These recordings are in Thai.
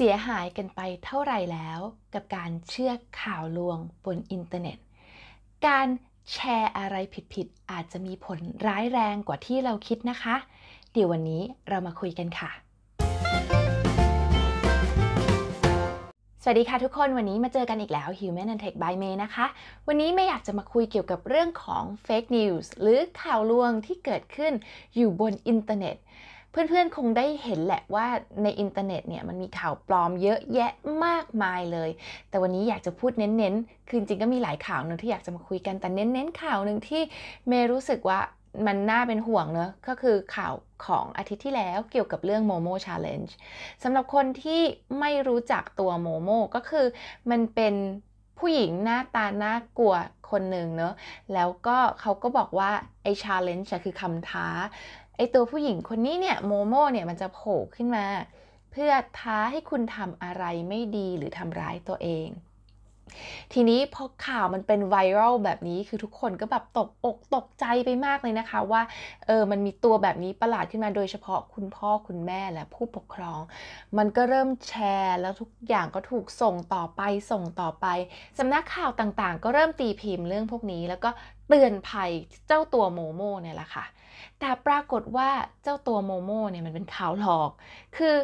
เสียหายกันไปเท่าไหร่แล้วกับการเชื่อข่าวลวงบนอินเทอร์เน็ต การแชร์อะไรผิดๆ อาจจะมีผลร้ายแรงกว่าที่เราคิดนะคะ เดี๋ยววันนี้เรามาคุยกันค่ะ สวัสดีค่ะทุกคน วันนี้มาเจอกันอีกแล้ว Human and Tech by May นะคะ วันนี้ไม่อยากจะมาคุยเกี่ยวกับเรื่องของ Fake News หรือข่าวลวงที่เกิดขึ้นอยู่บนอินเทอร์เน็ตเพื่อนๆ คงได้เห็นแหละว่าในอินเทอร์เน็ตเนี่ยมันมีข่าวปลอมเยอะแยะมากมายเลย แต่วันนี้อยากจะพูดเน้นๆ คือจริงก็มีหลายข่าวนึงที่อยากจะมาคุยกัน แต่เน้นๆ ข่าวหนึ่งที่เมย์รู้สึกว่ามันน่าเป็นห่วงเนอะก็คือข่าวของอาทิตย์ที่แล้วเกี่ยวกับเรื่องโมโม่ชาเลนจ์สำหรับคนที่ไม่รู้จักตัวโมโม่ก็คือมันเป็นผู้หญิงหน้าตาน่ากลัวคนหนึ่งเนอะแล้วก็เขาก็บอกว่าไอ้ชาเลนจ์คือคำท้าไอตัวผู้หญิงคนนี้เนี่ยโมโมเนี่ยมันจะโผล่ขึ้นมา เพื่อท้าให้คุณทำอะไรไม่ดีหรือทำร้ายตัวเอง ทีนี้พอข่าวมันเป็นไวรัลแบบนี้คือทุกคนก็แบบตกอกตกใจไปมากเลยนะคะว่าเออมันมีตัวแบบนี้ประหลาดขึ้นมาโดยเฉพาะคุณพ่อคุณแม่และผู้ปกครอง มันก็เริ่มแชร์ แล้วทุกอย่างก็ถูกส่งต่อไปส่งต่อไปสำนักข่าวต่างๆ ก็เริ่มตีพิมพ์เรื่องพวกนี้แล้วก็เตือนภัยเจ้าตัวโมโม่เนี่ยแหละค่ะ แต่ปรากฏว่าเจ้าตัวโมโม่เนี่ยมันเป็นข่าวหลอก คือ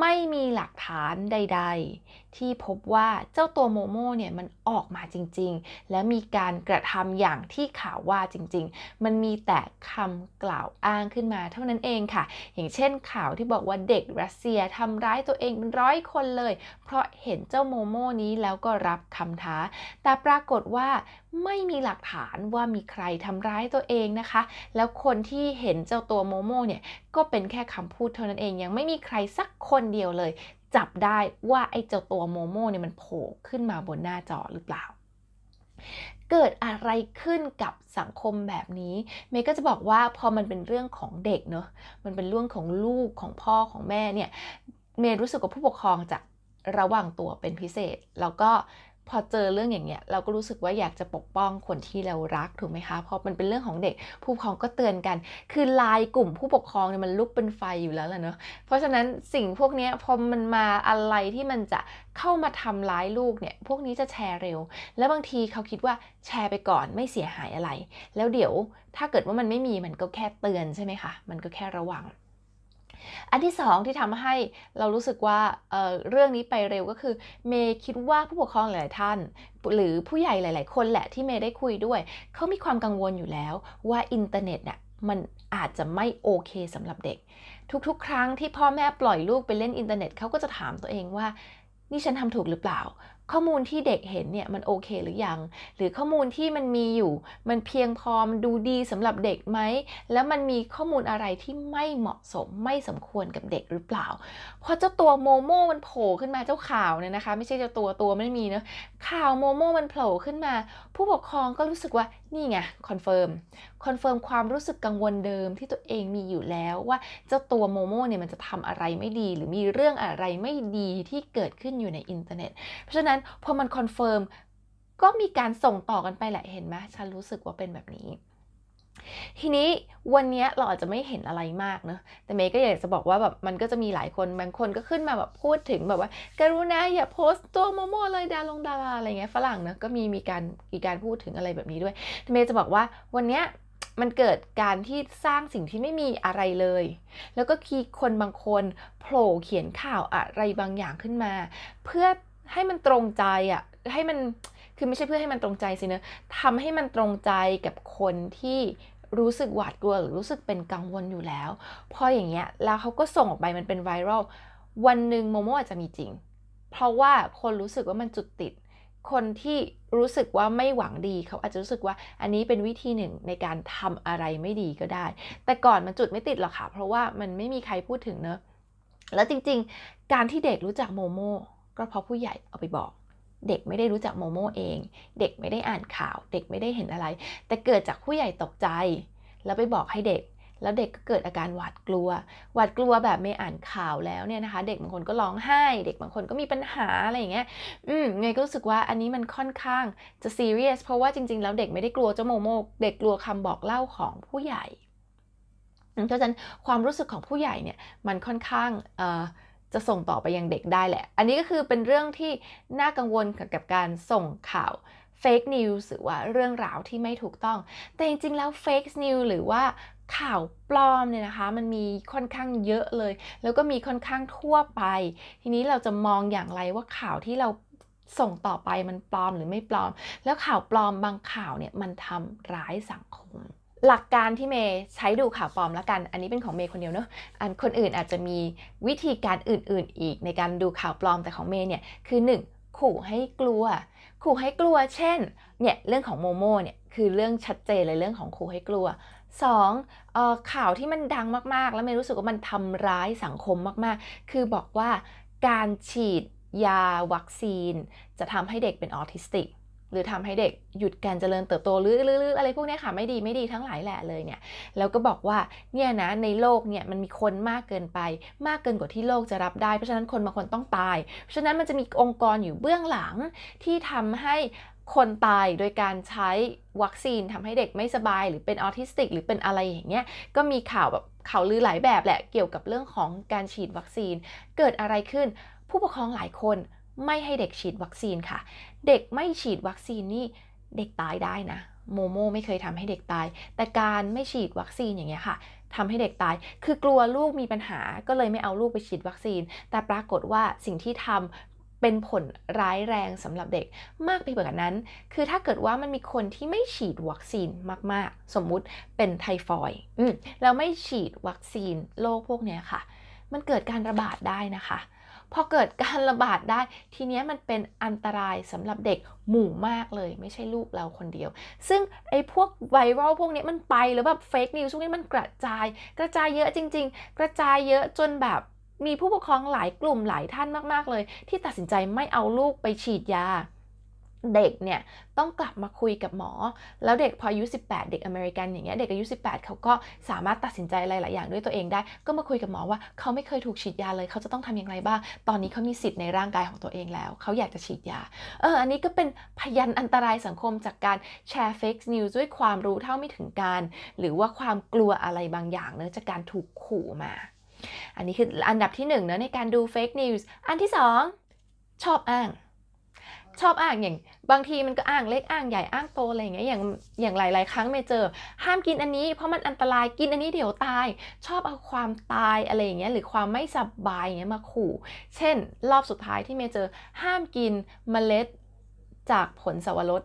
ไม่มีหลักฐานใด ๆ ที่พบว่าเจ้าตัวโมโม่เนี่ยมันออกมาจริงๆ และมีการกระทำอย่างที่ข่าวว่าจริง ๆ มันมีแต่คำกล่าวอ้างขึ้นมา เท่านั้นเองค่ะ อย่างเช่นข่าวที่บอกว่าเด็กรัสเซียทำร้ายตัวเองเป็นร้อยคนเลยเพราะเห็นเจ้าโมโม่นี้แล้วก็รับคำท้า แต่ปรากฏว่าไม่มีหลักฐานว่ามีใครทำร้ายตัวเองนะคะ แล้วคนที่เห็นเจ้าตัวโมโม่เนี่ยก็เป็นแค่คำพูดเท่านั้นเอง ยังไม่มีใครสักคนเดียวเลย จับได้ว่าไอ้เจ้าตัวโมโม่เนี่ยมันโผล่ขึ้นมาบนหน้าจอหรือเปล่า เกิดอะไรขึ้นกับสังคมแบบนี้ เมย์ก็จะบอกว่าพอมันเป็นเรื่องของเด็กเนอะมันเป็นเรื่องของลูกของพ่อของแม่เนี่ย เมย์รู้สึกกับผู้ปกครองจะระวังตัวเป็นพิเศษ แล้วก็พอเจอเรื่องอย่างเงี้ย เราก็รู้สึกว่าอยากจะปกป้องคนที่เรารักถูกไหมคะ เพราะมันเป็นเรื่องของเด็กผู้ปกครองก็เตือนกัน คือลายกลุ่มผู้ปกครองเนี่ยมันลุกเป็นไฟอยู่แล้วแหละเนาะ เพราะฉะนั้นสิ่งพวกนี้พอมันมาอะไรที่มันจะเข้ามาทำร้ายลูกเนี่ยพวกนี้จะแชร์เร็ว แล้วบางทีเขาคิดว่าแชร์ไปก่อนไม่เสียหายอะไร แล้วเดี๋ยวถ้าเกิดว่ามันไม่มีมันก็แค่เตือนใช่ไหมคะ มันก็แค่ระวังอันที่สองที่ทำให้เรารู้สึกว่าเเรื่องนี้ไปเร็วก็คือ เมย์คิดว่าผู้ปกครองหลายท่านหรือผู้ใหญ่หลาย ๆ คนแหละที่เมย์ได้คุยด้วยเขามีความกังวลอยู่แล้วว่าอินเทอร์เน็ตเนี่ยมันอาจจะไม่โอเคสำหรับเด็ก ทุกๆ ครั้งที่พ่อแม่ปล่อยลูกไปเล่นอินเทอร์เน็ตเขาก็จะถามตัวเองว่านี่ฉันทำถูกหรือเปล่าข้อมูลที่เด็กเห็นเนี่ยมันโอเคหรือยัง หรือข้อมูลที่มันมีอยู่มันเพียงพอมันดูดีสำหรับเด็กไหม แล้วมันมีข้อมูลอะไรที่ไม่เหมาะสมไม่สมควรกับเด็กหรือเปล่าพอเจ้าตัวโมโม่มันโผล่ขึ้นมาเจ้าข่าวเนี่ยนะคะ ไม่ใช่เจ้าตัวตัวไม่มีเนะข่าวโมโม่มันโผล่ขึ้นมา ผู้ปกครองก็รู้สึกว่านี่ไงคอนเฟิร์มคอนเฟิร์ม ความรู้สึกกังวลเดิมที่ตัวเองมีอยู่แล้วว่าเจ้าตัวโมโมเนี่ยมันจะทำอะไรไม่ดี หรือมีเรื่องอะไรไม่ดีที่เกิดขึ้นอยู่ในอินเทอร์เน็ตเพราะฉะนั้นพอมันคอนเฟิร์ม ก็มีการส่งต่อกันไปแหละเห็นไหมฉันรู้สึกว่าเป็นแบบนี้ทีนี้วันนี้เราอาจจะไม่เห็นอะไรมากเนาะแต่เมย์ก็อยากจะบอกว่าแบบมันก็จะมีหลายคนบางคนก็ขึ้นมาแบบพูดถึงแบบว่าการุณาอย่าโพสต์ตัวโมโม่เลยดาลงดาราอะไรเงี้ยฝรั่งเนาะก็มีมีการมีการพูดถึงอะไรแบบนี้ด้วยแต่เมย์จะบอกว่าวันนี้มันเกิดการที่สร้างสิ่งที่ไม่มีอะไรเลย แล้วก็คีคนบางคนโผล่เขียนข่าวอะไรบางอย่างขึ้นมา เพื่อให้มันตรงใจอ่ะให้มันคือไม่ใช่เพื่อให้มันตรงใจสินะทำให้มันตรงใจกับคนที่รู้สึกหวาดกลัว หรือรู้สึกเป็นกังวลอยู่แล้ว พออย่างเงี้ยแล้วเขาก็ส่งออกไปมันเป็นไวรัล วันหนึ่งโมโมอาจจะมีจริง เพราะว่าคนรู้สึกว่ามันจุดติด คนที่รู้สึกว่าไม่หวังดี เขาอาจจะรู้สึกว่าอันนี้เป็นวิธีหนึ่งในการทำอะไรไม่ดีก็ได้ แต่ก่อนมันจุดไม่ติดหรอกค่ะ เพราะว่ามันไม่มีใครพูดถึงเนอะแล้วจริงๆ การที่เด็กรู้จักโมโมก็เพราะผู้ใหญ่เอาไปบอกเด็กไม่ได้รู้จักโมโม่เอง เด็กไม่ได้อ่านข่าว เด็กไม่ได้เห็นอะไร แต่เกิดจากผู้ใหญ่ตกใจ แล้วไปบอกให้เด็ก แล้วเด็กก็เกิดอาการหวาดกลัว หวาดกลัวแบบไม่อ่านข่าวแล้วเนี่ยนะคะ เด็กบางคนก็ร้องไห้ เด็กบางคนก็มีปัญหาอะไรอย่างเงี้ย อืมไงก็รู้สึกว่าอันนี้มันค่อนข้างจะซีเรียส เพราะว่าจริงๆแล้วเด็กไม่ได้กลัวเจ้าโมโม่ เด็กกลัวคำบอกเล่าของผู้ใหญ่เพราะฉะนั้นความรู้สึกของผู้ใหญ่เนี่ยมันค่อนข้างเอ่อจะส่งต่อไปยังเด็กได้แหละ อันนี้ก็คือเป็นเรื่องที่น่ากังวลกับการส่งข่าวเฟกนิวส์หรือว่าเรื่องราวที่ไม่ถูกต้อง แต่จริง ๆ แล้วเฟกนิวส์หรือว่าข่าวปลอมเนี่ยนะคะ มันมีค่อนข้างเยอะเลย แล้วก็มีค่อนข้างทั่วไป ทีนี้เราจะมองอย่างไรว่าข่าวที่เราส่งต่อไปมันปลอมหรือไม่ปลอม แล้วข่าวปลอมบางข่าวเนี่ยมันทำร้ายสังคมหลักการที่เมย์ใช้ดูข่าวปลอมแล้วกัน อันนี้เป็นของเมย์คนเดียวเนอะอันคนอื่นอาจจะมีวิธีการอื่นๆอีกในการดูข่าวปลอมแต่ของเมย์เนี่ยคือ 1. ขู่ให้กลัว ขู่ให้กลัว เช่นเนี่ยเรื่องของโมโมเนี่ยคือเรื่องชัดเจนเลยเรื่องของขู่ให้กลัว 2. ออข่าวที่มันดังมากๆ แล้วเมย์รู้สึกว่ามันทำร้ายสังคมมากๆ คือบอกว่า การฉีดยาวัคซีน จะทำให้เด็กเป็นออทิสติกหรือทำให้เด็กหยุดการเจริญเติบโตหรืออะไรพวกนี้ค่ะไม่ดีไม่ดีทั้งหลายแหละเลยเนี่ยแล้วก็บอกว่าเนี่ยนะในโลกเนี่ยมันมีคนมากเกินไป มากเกินกว่าที่โลกจะรับได้ เพราะฉะนั้นคนบางคนต้องตายเพราะฉะนั้นมันจะมีองค์กรอยู่เบื้องหลัง ที่ทำให้คนตายโดยการใช้วัคซีน ทำให้เด็กไม่สบาย หรือเป็นออทิสติก หรือเป็นอะไรอย่างเงี้ยก็มีข่าวแบบข่าวลือหลายแบบแหละเกี่ยวกับเรื่องของการฉีดวัคซีนเกิดอะไรขึ้น ผู้ปกครองหลายคนไม่ให้เด็กฉีดวัคซีนค่ะ เด็กไม่ฉีดวัคซีนนี่ เด็กตายได้นะโมโม่ไม่เคยทำให้เด็กตาย แต่การไม่ฉีดวัคซีนอย่างเงี้ยค่ะทำให้เด็กตาย คือกลัวลูกมีปัญหา ก็เลยไม่เอาลูกไปฉีดวัคซีน แต่ปรากฏว่าสิ่งที่ทำเป็นผลร้ายแรงสำหรับเด็กมากไปกว่านั้น คือถ้าเกิดว่ามันมีคนที่ไม่ฉีดวัคซีนมากๆ สมมุติเป็นไทฟอยด์แล้วไม่ฉีดวัคซีนโรคพวกเนี้ยค่ะ มันเกิดการระบาดได้นะคะพอเกิดการระบาดได้ ทีนี้มันเป็นอันตรายสำหรับเด็กหมู่มากเลย ไม่ใช่ลูกเราคนเดียว ซึ่งไอ้พวกไวรัลพวกนี้มันไปหรือแบบเฟกนิวส์พวกนี้มันกระจาย กระจายเยอะจริง ๆ กระจายเยอะจนแบบมีผู้ปกครองหลายกลุ่มหลายท่านมากๆ เลย ที่ตัดสินใจไม่เอาลูกไปฉีดยาเด็กเนี่ยต้องกลับมาคุยกับหมอ แล้วเด็กพออายุ18เด็กอเมริกันอย่างเงี้ยเด็กอายุ18 เขาก็สามารถตัดสินใจหลายๆอย่างด้วยตัวเองได้ ก็มาคุยกับหมอว่าเขาไม่เคยถูกฉีดยาเลย เขาจะต้องทำอย่างไรบ้างตอนนี้เขามีสิทธิ์ในร่างกายของตัวเองแล้ว เขาอยากจะฉีดยาเอออันนี้ก็เป็นพยันอันตรายสังคมจากการแชร์เฟกซ์นิวส์ด้วยความรู้เท่าไม่ถึงการ หรือว่าความกลัวอะไรบางอย่างเนื้อจากการถูกขู่มาอันนี้คืออันดับที่1นึ่งเนอะในการดูเฟกนิวส์อันที่ 2 ชอบอ้างชอบอ้างอย่างบางทีมันก็อ้างเล็กอ้างใหญ่ อ้างโตอะไรอย่างเงี้ยอย่างอย่างหลาย ๆ ครั้งไม่เจอ ห้ามกินอันนี้เพราะมันอันตรายกินอันนี้เดี๋ยวตาย ชอบเอาความตายอะไรอย่างเงี้ยหรือความไม่สบายอย่างเงี้ยมาขู่ เช่น รอบสุดท้ายที่เมเจอห้ามกินเมล็ดจากผลสวรส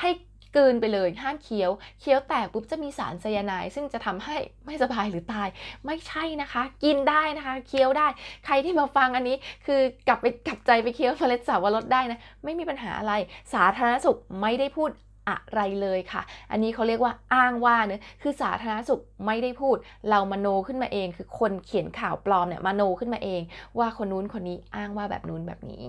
ให้กินไปเลยห้ามเคี้ยวเคี้ยวแตกปุ๊บจะมีสารไซยาไนด์ซึ่งจะทำให้ไม่สบายหรือตาย ไม่ใช่นะคะ กินได้นะคะ เคี้ยวได้ ใครที่มาฟังอันนี้คือกลับไปกลับใจไปเคี้ยวเมล็ดสาวรสได้นะไม่มีปัญหาอะไรสาธารณสุขไม่ได้พูดอะไรเลยค่ะ อันนี้เขาเรียกว่าอ้างว่าเนะคือสาธารณสุขไม่ได้พูดเรามโนขึ้นมาเอง คือคนเขียนข่าวปลอมเนี่ยมโนขึ้นมาเอง ว่าคนนู้นคนนี้อ้างว่าแบบนู้นแบบนี้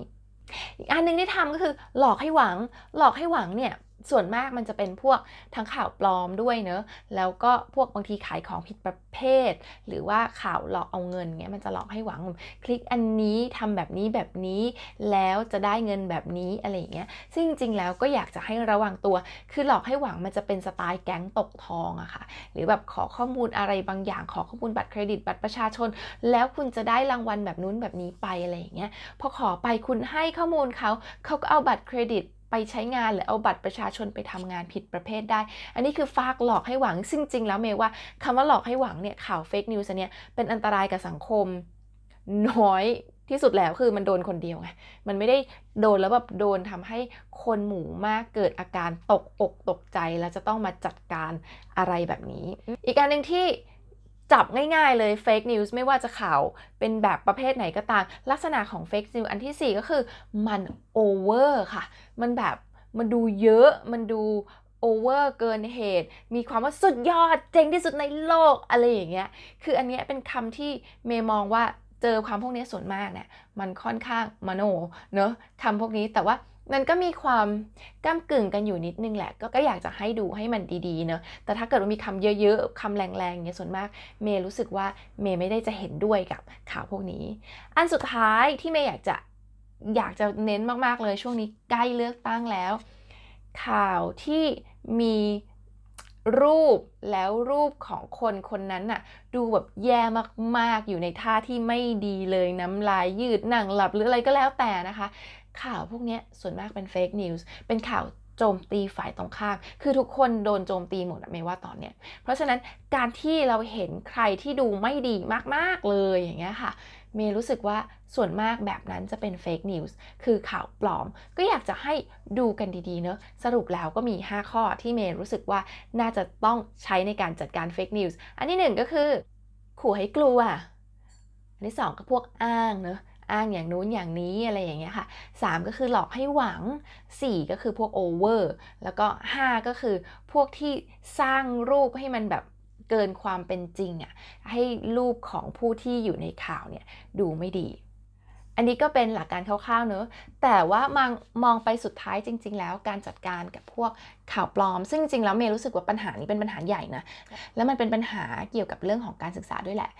อีกอันนึงที่ทำก็คือหลอกให้หวังหลอกให้หวังเนี่ยส่วนมากมันจะเป็นพวก ทั้งข่าวปลอมด้วยเนอะ แล้วก็พวกบางทีขายของผิดประเภท หรือว่าข่าวหลอกเอาเงินเงี้ยมันจะหลอกให้หวังคลิกอันนี้ทำแบบนี้แบบนี้ แล้วจะได้เงินแบบนี้อะไรเงี้ย ซึ่งจริงๆแล้วก็อยากจะให้ระวังตัว คือหลอกให้หวังมันจะเป็นสไตล์แก๊งตกทองอะค่ะ หรือแบบขอข้อมูลอะไรบางอย่างขอข้อมูลบัตรเครดิตบัตรประชาชน แล้วคุณจะได้รางวัลแบบนู้นแบบนี้ไปอะไรเงี้ย พอขอไปคุณให้ข้อมูลเขาเขาก็เอาบัตรเครดิตไปใช้งานหรือเอาบัตรประชาชนไปทำงานผิดประเภทได้ อันนี้คือฝากหลอกให้หวัง ซึ่งจริงแล้วเมย์ว่า คำว่าหลอกให้หวังเนี่ย ข่าวเฟกนิวส์เนี่ยเป็นอันตรายกับสังคม น้อยที่สุดแล้วคือมันโดนคนเดียวไง มันไม่ได้โดนแล้วแบบโดนทำให้คนหมู่มากเกิดอาการตกอกตกใจ แล้วจะต้องมาจัดการอะไรแบบนี้ อีกการหนึ่งที่จับง่ายๆเลยเฟกนิวส์ไม่ว่าจะข่าว เป็นแบบประเภทไหนก็ตาม ลักษณะของเฟกนิวส์อันที่ 4 ก็คือมันโอเวอร์ค่ะ มันแบบ มันดูเยอะมันดูโอเวอร์เกินเหตุ มีความว่าสุดยอดเจ๋งที่สุดในโลกอะไรอย่างเงี้ยคืออันเนี้ยเป็นคำที่เมย์มองว่าเจอความพวกนี้ส่วนมากเนี่ยมันค่อนข้างมโน เนอะคำพวกนี้แต่ว่ามันก็มีความก้ากึ่งกันอยู่นิดนึงแหละ ก็ก็อยากจะให้ดูให้มันดีๆเนอะแต่ถ้าเกิดว่ามีคำเยอะๆคำแรงๆเนี่ยส่วนมาก เมย์รู้สึกว่าเมย์ไม่ได้จะเห็นด้วยกับข่าวพวกนี้ อันสุดท้ายที่เมย์อยากจะอยากจะเน้นมากๆเลยช่วงนี้ใกล้เลือกตั้งแล้ว ข่าวที่มีรูปแล้วรูปของคนคนนั้นน่ะดูแบบแย่มากๆ อยู่ในท่าที่ไม่ดีเลยน้ำลายยืดหนังหลับหรืออะไรก็แล้วแต่นะคะข่าวพวกนี้ส่วนมากเป็นเฟกนิวส์ เป็นข่าวโจมตีฝ่ายตรงข้าม คือทุกคนโดนโจมตีหมดไม่ว่าตอนเนี้ย เพราะฉะนั้นการที่เราเห็นใครที่ดูไม่ดีมาก ๆ เลยอย่างเงี้ยค่ะ เมย์รู้สึกว่าส่วนมากแบบนั้นจะเป็นเฟกนิวส์ คือข่าวปลอม ก็อยากจะให้ดูกันดีๆเนอะสรุปแล้วก็มี 5 ข้อที่เมย์รู้สึกว่าน่าจะต้องใช้ในการจัดการเฟกนิวส์ อันที่1ก็คือขู่ให้กลัว อันที่2ก็พวกอ้างเนอะอ้างอย่างนู้นอย่างนี้อะไรอย่างเงี้ยค่ะ 3 ก็คือหลอกให้หวัง 4 ก็คือพวกโอเวอร์ แล้วก็ 5 ก็คือพวกที่สร้างรูปให้มันแบบเกินความเป็นจริงอะ่ะ ให้รูปของผู้ที่อยู่ในข่าวเนี่ยดูไม่ดีอันนี้ก็เป็นหลักการคร่าวๆเนอะ แต่ว่ามอง มองไปสุดท้ายจริง ๆ แล้วการจัดการกับพวกข่าวปลอม ซึ่งจริงแล้วเมย์รู้สึกว่าปัญหานี้เป็นปัญหาใหญ่นะ แล้วมันเป็นปัญหาเกี่ยวกับเรื่องของการศึกษาด้วยแหละ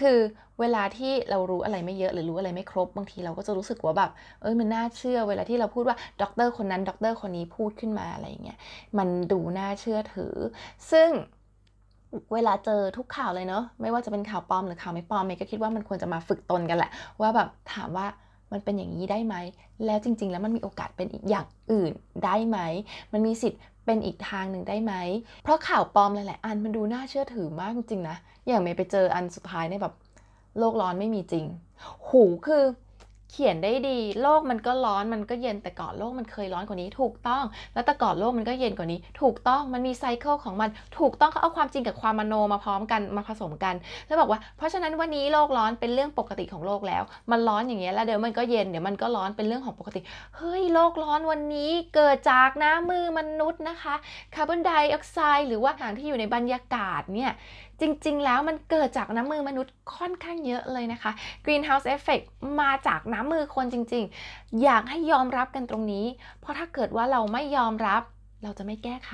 คือเวลาที่เรารู้อะไรไม่เยอะหรือรู้อะไรไม่ครบ บางทีเราก็จะรู้สึกว่าแบบ เอ้ย มันน่าเชื่อ เวลาที่เราพูดว่าด็อกเตอร์คนนั้นด็อกเตอร์คนนี้พูดขึ้นมาอะไรอย่างเงี้ย มันดูน่าเชื่อถือ ซึ่งเวลาเจอทุกข่าวเลยเนอะไม่ว่าจะเป็นข่าวปลอม หรือข่าวไม่ปลอมเมย์ก็คิดว่ามันควรจะมาฝึกตนกันแหละ ว่าแบบถามว่ามันเป็นอย่างนี้ได้ไหมแล้วจริงๆ แล้วมันมีโอกาสเป็นอีกอย่างอื่นได้ไหมมันมีสิทธิ์เป็นอีกทางหนึ่งได้ไหมเพราะข่าวปลอมหลายๆอันมันดูน่าเชื่อถือมากจริงนะอย่างเมย์ไปเจออันสุดท้ายในแบบ โลกร้อนไม่มีจริง หูคือเขียนได้ดี โลกมันก็ร้อนมันก็เย็นแต่ก่อนโลกมันเคยร้อนกว่านี้ถูกต้อง แล้วแต่ก่อนโลกมันก็เย็นกว่านี้ ถูกต้องมันมีไซเคิลของมัน ถูกต้องเขาเอาความจริงกับความมโนมาพร้อมกันมาผสมกันแล้วบอกว่าเพราะฉะนั้นวันนี้โลกร้อนเป็นเรื่องปกติของโลกแล้ว มันร้อนอย่างเงี้ยแล้วเดี๋ยวมันก็เย็นเดี๋ยวมันก็ร้อนเป็นเรื่องของปกติเฮ้ยโลกร้อนวันนี้เกิดจากน้ำมือมนุษย์นะคะคาร์บอนไดออกไซด์หรือว่าสารที่อยู่ในบรรยากาศเนี่ยจริงๆ แล้วมันเกิดจากน้ำมือมนุษย์ค่อนข้างเยอะเลยนะคะ Greenhouse Effect มาจากน้ำมือคนจริงๆ อยากให้ยอมรับกันตรงนี้ เพราะถ้าเกิดว่าเราไม่ยอมรับ เราจะไม่แก้ไข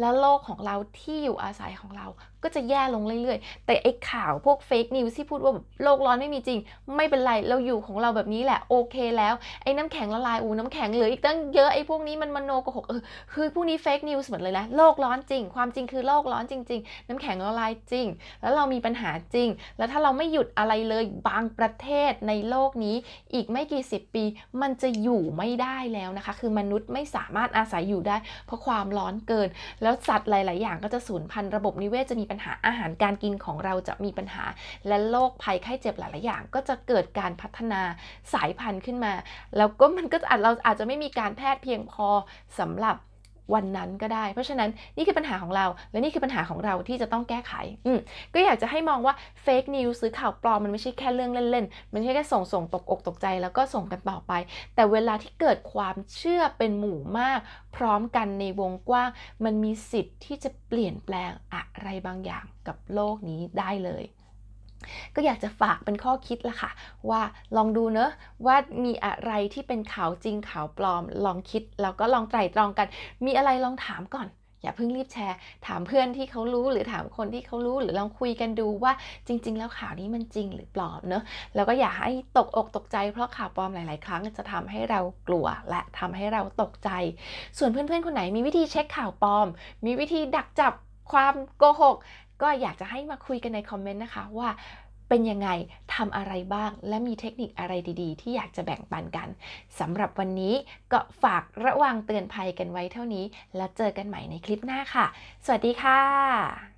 และโลกของเราที่อยู่อาศัยของเราก็จะแย่ลงเรื่อยๆ แต่ไอ้ข่าวพวกเฟกนิวที่พูดว่าแบบโลกร้อนไม่มีจริง ไม่เป็นไรเราอยู่ของเราแบบนี้แหละโอเค แล้วไอ้น้ำแข็งละลายอูน้ำแข็งเหลืออีกตั้งเยอะไอ้พวกนี้มันมโนโกหกเออคือพวกนี้เฟกนิวหมดเลยนะโลกร้อนจริง ความจริงคือโลกร้อนจริง ๆ น้ำแข็งละลายจริง แล้วเรามีปัญหาจริง แล้วถ้าเราไม่หยุดอะไรเลยบางประเทศในโลกนี้อีกไม่กี่สิบปี มันจะอยู่ไม่ได้แล้วนะคะ คือมนุษย์ไม่สามารถอาศัยอยู่ได้เพราะความร้อนเกิน แล้วสัตว์หลายๆอย่างก็จะสูญพันธุ์ระบบนิเวศจะมีปัญหาอาหารการกินของเราจะมีปัญหา และโรคภัยไข้เจ็บหลาย ๆ อย่างก็จะเกิดการพัฒนาสายพันธุ์ขึ้นมา แล้วก็มันก็เราอาจจะไม่มีการแพทย์เพียงพอสำหรับวันนั้นก็ได้ เพราะฉะนั้นนี่คือปัญหาของเรา และนี่คือปัญหาของเราที่จะต้องแก้ไข อืก็อยากจะให้มองว่าเฟกนิวส์หรือข่าวปลอมมันไม่ใช่แค่เรื่องเล่น ๆ มันไม่ใช่แค่ส่งส่งตกอกตกใจแล้วก็ส่งกันต่อไป แต่เวลาที่เกิดความเชื่อเป็นหมู่มาก พร้อมกันในวงกว้าง มันมีสิทธิ์ที่จะเปลี่ยนแปลงอะไรบางอย่างกับโลกนี้ได้เลยก็อยากจะฝากเป็นข้อคิดละค่ะ ว่าลองดูเนอะว่ามีอะไรที่เป็นข่าวจริงข่าวปลอม ลองคิด แล้วก็ลองไตร่ตรองกัน มีอะไรลองถามก่อน อย่าเพิ่งรีบแชร์ ถามเพื่อนที่เขารู้หรือถามคนที่เขารู้หรือลองคุยกันดูว่าจริงๆ แล้วข่าวนี้มันจริงหรือปลอมเนอะแล้วก็อย่าให้ตกอกตกใจเพราะข่าวปลอมหลายๆครั้ง จะทำให้เรากลัวและทำให้เราตกใจ ส่วนเพื่อนๆคนไหนมีวิธีเช็คข่าวปลอม มีวิธีดักจับความโกหกก็อยากจะให้มาคุยกันในคอมเมนต์นะคะว่าเป็นยังไงทำอะไรบ้าง และมีเทคนิคอะไรดีๆที่อยากจะแบ่งปันกันสำหรับวันนี้ก็ฝากระวังเตือนภัยกันไว้เท่านี้ แล้วเจอกันใหม่ในคลิปหน้าค่ะ สวัสดีค่ะ